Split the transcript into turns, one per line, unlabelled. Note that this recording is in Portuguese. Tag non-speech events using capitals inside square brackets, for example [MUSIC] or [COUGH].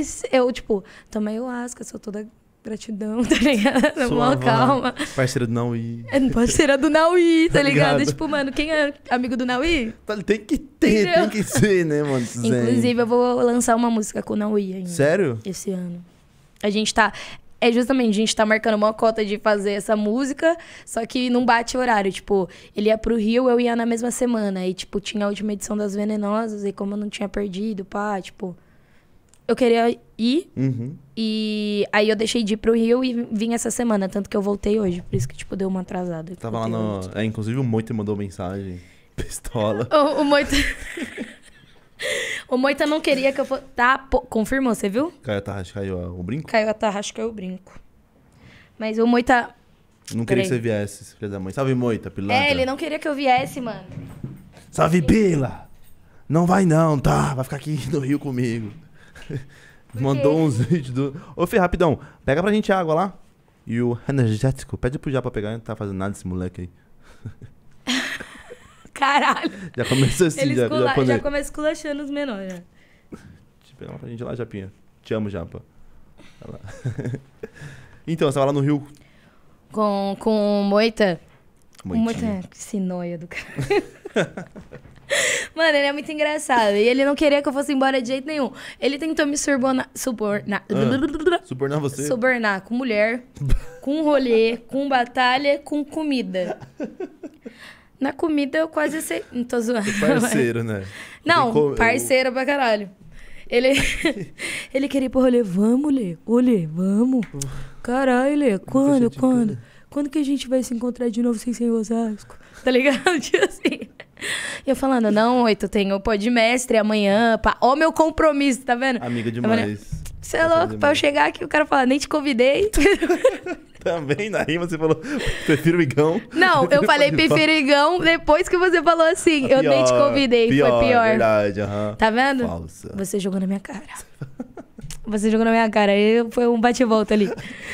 Mas eu, tipo, tomei o asca, sou toda gratidão, [LAUGHS] tá ligado? Mó né? calma. Parceira do Naui. É, parceira do Naui, [LAUGHS] tá, ligado? ligado? Tipo, mano, quem é amigo do Naui? Tá, tem que ter, Entendeu? tem que ser, né, mano? [LAUGHS] Inclusive, eu vou lançar uma música com o Naui ainda. Sério? Esse ano. A gente tá. É justamente, a gente tá marcando uma cota de fazer essa música, só que não bate horário. Tipo, ele ia pro Rio, eu ia na mesma semana. E, tipo, tinha a última edição das Venenosas, e como eu não tinha perdido, pá, tipo eu queria ir. Uhum. E aí eu deixei de ir pro Rio e vim essa semana. Tanto que eu voltei hoje. Por isso que, tipo, deu uma atrasada. Tava lá no... É, inclusive o Moita mandou mensagem. [LAUGHS] Pistola. o, o Moita... [LAUGHS] O Moita não queria que eu fosse. Tá, pô, confirmou, você viu? Caiu a tarraxa, caiu o brinco? Caiu a tarraxa, caiu é o brinco. Mas o Moita. Não queria que você viesse, filha da mãe. Salve, Moita, pilantra. É, ele não queria que eu viesse, mano. Salve, Pila! Não vai não, tá? Vai ficar aqui no Rio comigo. [LAUGHS] Mandou uns vídeos do. Ô, Fih, rapidão, pega pra gente água lá. E o energético, pede pro Japa pegar, não tá fazendo nada esse moleque aí. [LAUGHS] Caralho. Já começou assim, Ele já, escula... já, já começa esculachando os menores. Né? pegar pra gente lá, Japinha. Te amo, Japa. [LAUGHS] então, você vai lá no Rio. Com, com Moita?
Moitinha. Moita, que
sinóia do cara. [LAUGHS] Mano, ele é muito engraçado. E ele não queria que eu fosse embora de jeito nenhum. Ele tentou me subornar. Subornar. Ah, subornar você? Subornar com mulher, [LAUGHS] com rolê, com batalha, com comida. Na comida eu quase sei Não tô zoando. É parceiro, né? Não, com... parceiro pra caralho. Ele, [LAUGHS] ele queria ir pro rolê. Vamos, Lê. Ô, Lê, vamos. Caralho, Lê. Quando, tipo quando? Quando que a gente vai se encontrar de novo sem ser Osasco? Tá ligado? Tipo assim eu falando, não, oito, tenho mestre amanhã. Pá. Ó, meu compromisso, tá vendo? Amiga demais. Você é louco, pra eu chegar aqui, o cara fala, nem te convidei. [LAUGHS] Também na rima você falou, prefiro é igão. Não, eu [LAUGHS] falei prefiro igão depois que você falou assim, pior, eu nem te convidei, pior, foi pior. Verdade, uhum. Tá vendo? Falsa. Você jogou na minha cara. Você jogou na minha cara, eu, foi um bate-volta ali. [LAUGHS]